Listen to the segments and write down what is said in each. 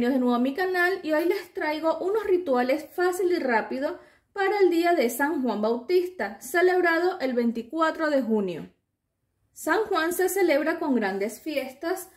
Bienvenidos de nuevo a mi canal y hoy les traigo unos rituales fácil y rápido para el día de San Juan Bautista, celebrado el 24 de junio. San Juan se celebra con grandes fiestas,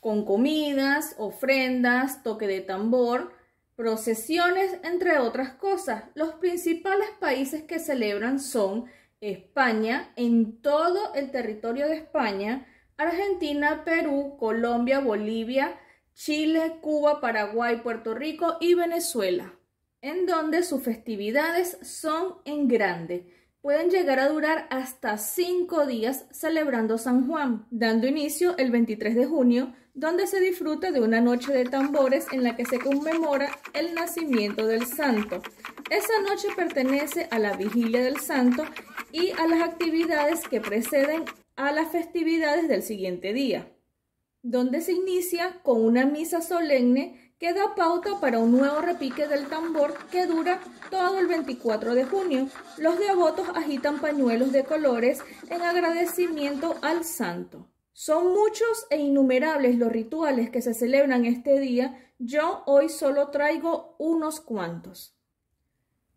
con comidas, ofrendas, toque de tambor, procesiones, entre otras cosas. Los principales países que celebran son España, en todo el territorio de España, Argentina, Perú, Colombia, Bolivia, Chile, Cuba, Paraguay, Puerto Rico y Venezuela, en donde sus festividades son en grande. Pueden llegar a durar hasta cinco días celebrando San Juan, dando inicio el 23 de junio, donde se disfruta de una noche de tambores en la que se conmemora el nacimiento del santo. Esa noche pertenece a la vigilia del santo y a las actividades que preceden a las festividades del siguiente día donde se inicia con una misa solemne que da pauta para un nuevo repique del tambor que dura todo el 24 de junio. Los devotos agitan pañuelos de colores en agradecimiento al santo. Son muchos e innumerables los rituales que se celebran este día, yo hoy solo traigo unos cuantos.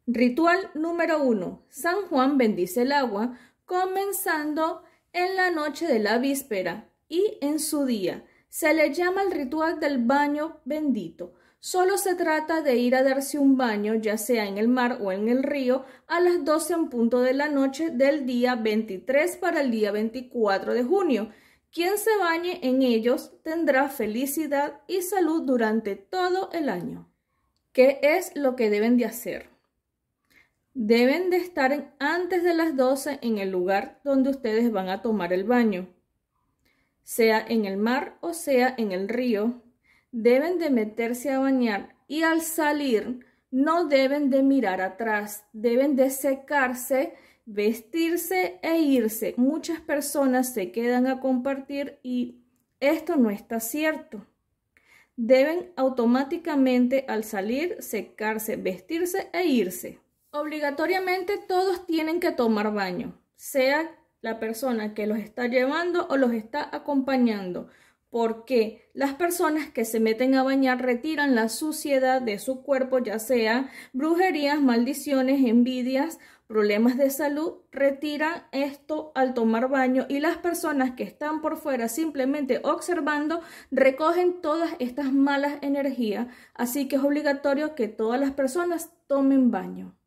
Ritual número 1. San Juan bendice el agua, comenzando en la noche de la víspera, y en su día. Se le llama el ritual del baño bendito. Solo se trata de ir a darse un baño, ya sea en el mar o en el río, a las 12 en punto de la noche del día 23 para el día 24 de junio. Quien se bañe en ellos tendrá felicidad y salud durante todo el año. ¿Qué es lo que deben de hacer? Deben de estar antes de las 12 en el lugar donde ustedes van a tomar el baño sea en el mar o sea en el río, deben de meterse a bañar y al salir no deben de mirar atrás, deben de secarse, vestirse e irse. Muchas personas se quedan a compartir y esto no está cierto. Deben automáticamente al salir secarse, vestirse e irse. Obligatoriamente todos tienen que tomar baño, sea la persona que los está llevando o los está acompañando, porque las personas que se meten a bañar retiran la suciedad de su cuerpo, ya sea brujerías, maldiciones, envidias, problemas de salud, retiran esto al tomar baño y las personas que están por fuera simplemente observando recogen todas estas malas energías, así que es obligatorio que todas las personas tomen baño.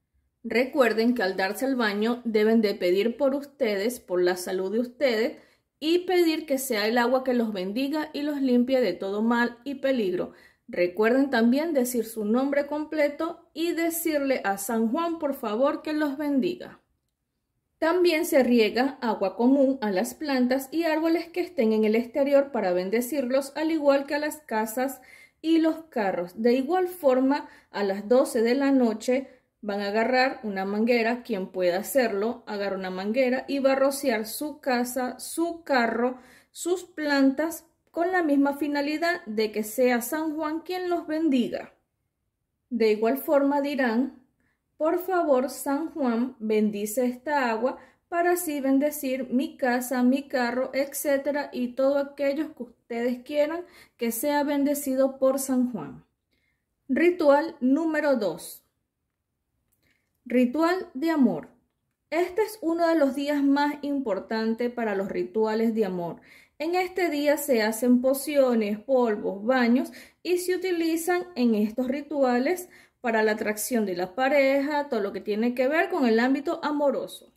Recuerden que al darse el baño deben de pedir por ustedes, por la salud de ustedes, y pedir que sea el agua que los bendiga y los limpie de todo mal y peligro. Recuerden también decir su nombre completo y decirle a San Juan, por favor, que los bendiga. También se riega agua común a las plantas y árboles que estén en el exterior para bendecirlos, al igual que a las casas y los carros. De igual forma, a las 12 de la noche, van a agarrar una manguera, quien pueda hacerlo, agarra una manguera y va a rociar su casa, su carro, sus plantas con la misma finalidad de que sea San Juan quien los bendiga. De igual forma dirán, por favor San Juan bendice esta agua para así bendecir mi casa, mi carro, etcétera, y todo aquello que ustedes quieran que sea bendecido por San Juan. Ritual número 2. Ritual de amor. Este es uno de los días más importantes para los rituales de amor. En este día se hacen pociones, polvos, baños y se utilizan en estos rituales para la atracción de la pareja, todo lo que tiene que ver con el ámbito amoroso.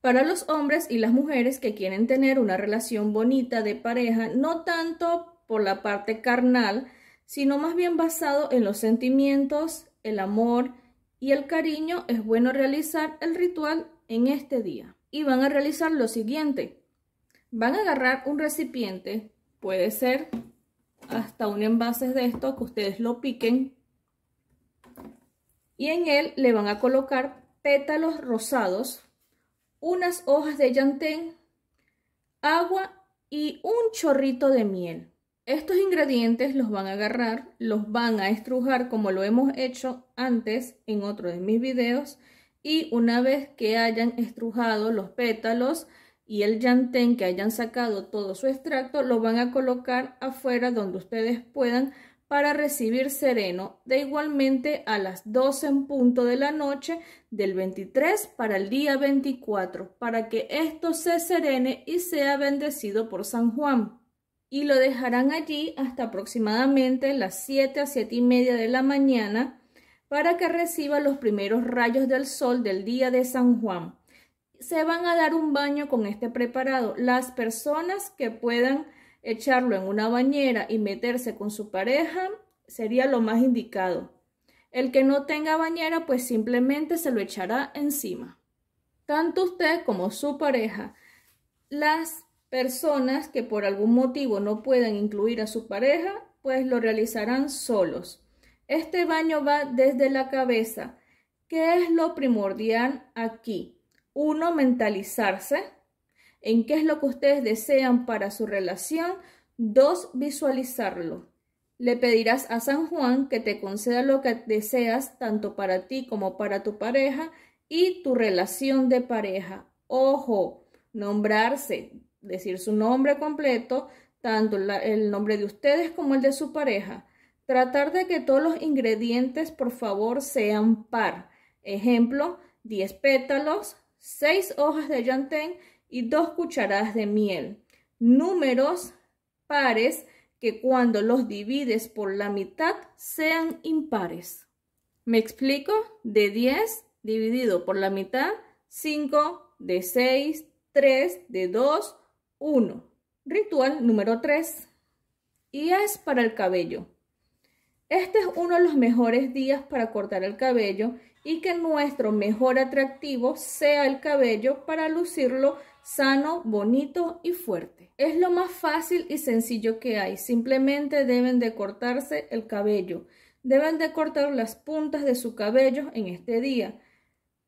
Para los hombres y las mujeres que quieren tener una relación bonita de pareja, no tanto por la parte carnal, sino más bien basado en los sentimientos, el amor, y el cariño, es bueno realizar el ritual en este día. Y van a realizar lo siguiente. Van a agarrar un recipiente, puede ser hasta un envase de esto, que ustedes lo piquen. Y en él le van a colocar pétalos rosados, unas hojas de llantén, agua y un chorrito de miel. Estos ingredientes los van a agarrar, los van a estrujar como lo hemos hecho antes en otro de mis videos y una vez que hayan estrujado los pétalos y el yantén que hayan sacado todo su extracto, lo van a colocar afuera donde ustedes puedan para recibir sereno de igualmente a las 12 en punto de la noche del 23 para el día 24 para que esto se serene y sea bendecido por San Juan y lo dejarán allí hasta aproximadamente las 7 a 7 y media de la mañana para que reciba los primeros rayos del sol del día de San Juan. Se van a dar un baño con este preparado. Las personas que puedan echarlo en una bañera y meterse con su pareja sería lo más indicado. El que no tenga bañera pues simplemente se lo echará encima. Tanto usted como su pareja. Las Personas que por algún motivo no pueden incluir a su pareja, pues lo realizarán solos. Este baño va desde la cabeza. ¿Qué es lo primordial aquí? Uno, mentalizarse en qué es lo que ustedes desean para su relación. Dos, visualizarlo. Le pedirás a San Juan que te conceda lo que deseas tanto para ti como para tu pareja y tu relación de pareja. Ojo, nombrarse, decir su nombre completo, tanto el nombre de ustedes como el de su pareja. Tratar de que todos los ingredientes, por favor, sean par. Ejemplo, 10 pétalos, 6 hojas de yantén y 2 cucharadas de miel. Números pares que cuando los divides por la mitad sean impares. ¿Me explico? De 10 dividido por la mitad, 5, de 6, 3, de 2, 1. Ritual número 3. Y es para el cabello. Este es uno de los mejores días para cortar el cabello y que nuestro mejor atractivo sea el cabello para lucirlo sano, bonito y fuerte. Es lo más fácil y sencillo que hay. Simplemente deben de cortarse el cabello. Deben de cortar las puntas de su cabello en este día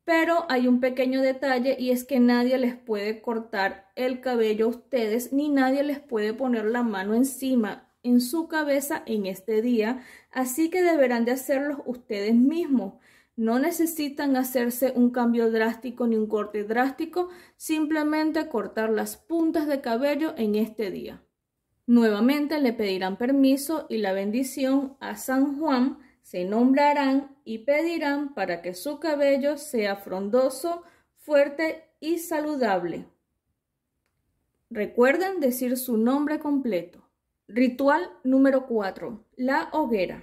pero hay un pequeño detalle y es que nadie les puede cortar el cabello a ustedes ni nadie les puede poner la mano encima en su cabeza en este día, así que deberán de hacerlo ustedes mismos. No necesitan hacerse un cambio drástico ni un corte drástico, simplemente cortar las puntas de cabello en este día. Nuevamente le pedirán permiso y la bendición a San Juan se nombrarán y pedirán para que su cabello sea frondoso, fuerte y saludable. Recuerden decir su nombre completo. Ritual número 4. La hoguera.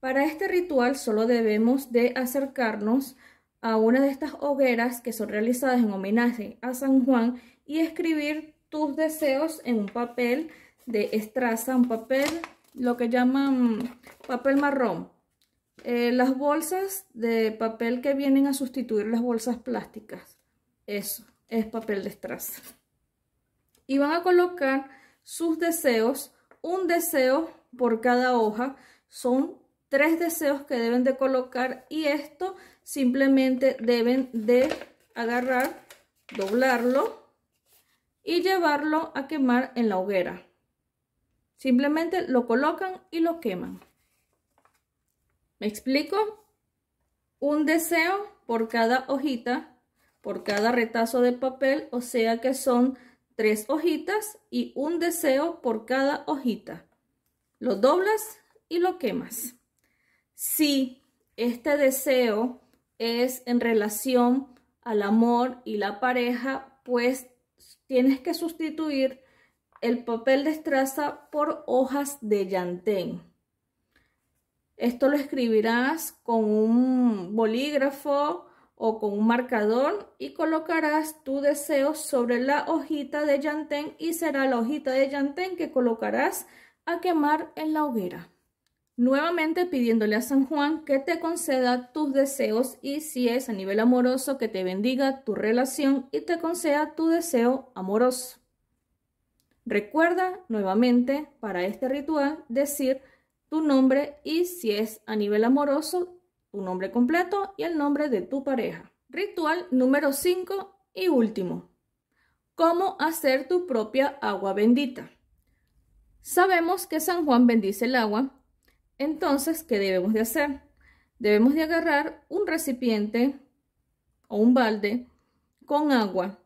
Para este ritual solo debemos de acercarnos a una de estas hogueras que son realizadas en homenaje a San Juan y escribir tus deseos en un papel de estraza, un papel, lo que llaman papel marrón, eh, las bolsas de papel que vienen a sustituir las bolsas plásticas. Eso, es papel de estraza. Y van a colocar sus deseos, un deseo por cada hoja. Son tres deseos que deben de colocar y esto simplemente deben de agarrar, doblarlo y llevarlo a quemar en la hoguera. Simplemente lo colocan y lo queman. ¿Me explico? Un deseo por cada hojita, por cada retazo de papel, o sea que son tres hojitas y un deseo por cada hojita. Lo doblas y lo quemas. Si este deseo es en relación al amor y la pareja, pues tienes que sustituir el papel de estraza por hojas de llantén. Esto lo escribirás con un bolígrafo o con un marcador y colocarás tu deseo sobre la hojita de llantén y será la hojita de llantén que colocarás a quemar en la hoguera. Nuevamente pidiéndole a San Juan que te conceda tus deseos y si es a nivel amoroso que te bendiga tu relación y te conceda tu deseo amoroso. Recuerda nuevamente para este ritual decir tu nombre y si es a nivel amoroso, tu nombre completo y el nombre de tu pareja. Ritual número 5 y último. ¿Cómo hacer tu propia agua bendita? Sabemos que San Juan bendice el agua, entonces, ¿qué debemos de hacer? Debemos de agarrar un recipiente o un balde con agua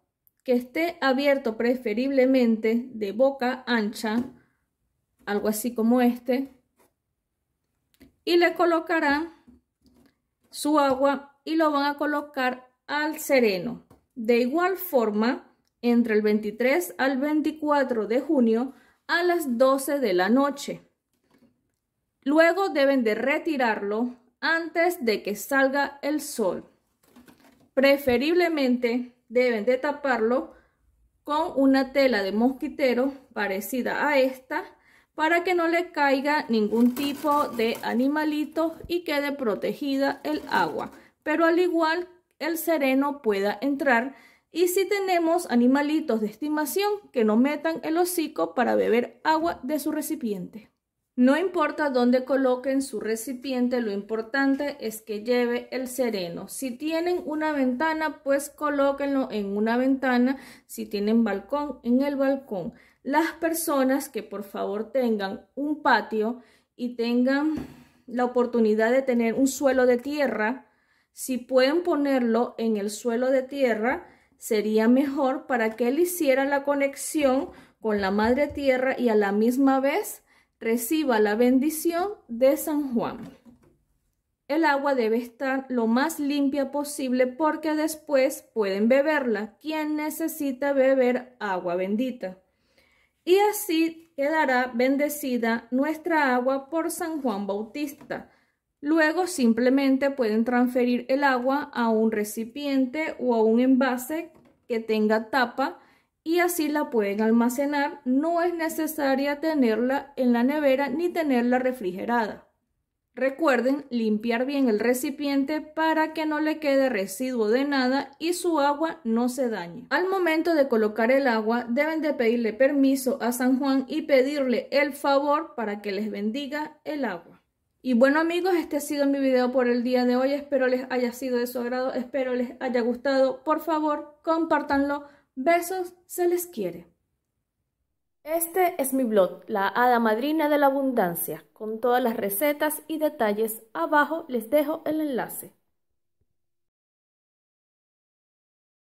que esté abierto preferiblemente de boca ancha, algo así como este, y le colocarán su agua y lo van a colocar al sereno. De igual forma, entre el 23 al 24 de junio a las 12 de la noche. Luego deben de retirarlo antes de que salga el sol. Preferiblemente deben de taparlo con una tela de mosquitero parecida a esta para que no le caiga ningún tipo de animalito y quede protegida el agua. Pero al igual el sereno pueda entrar y si tenemos animalitos de estimación que no metan el hocico para beber agua de su recipiente. No importa dónde coloquen su recipiente, lo importante es que lleve el sereno. Si tienen una ventana, pues colóquenlo en una ventana. Si tienen balcón, en el balcón las personas que por favor tengan un patio y tengan la oportunidad de tener un suelo de tierra, si pueden ponerlo en el suelo de tierra, sería mejor para que él hiciera la conexión con la Madre Tierra y a la misma vez reciba la bendición de San Juan. El agua debe estar lo más limpia posible porque después pueden beberla. ¿Quién necesita beber agua bendita? y así quedará bendecida nuestra agua por San Juan Bautista. Luego simplemente pueden transferir el agua a un recipiente o a un envase que tenga tapa y así la pueden almacenar. No es necesaria tenerla en la nevera ni tenerla refrigerada. Recuerden limpiar bien el recipiente para que no le quede residuo de nada y su agua no se dañe. Al momento de colocar el agua deben de pedirle permiso a San Juan y pedirle el favor para que les bendiga el agua. Y bueno amigos, este ha sido mi video por el día de hoy. Espero les haya sido de su agrado, espero les haya gustado. Por favor, compártanlo. Besos, se les quiere. Este es mi blog, la hada madrina de la abundancia. Con todas las recetas y detalles abajo les dejo el enlace.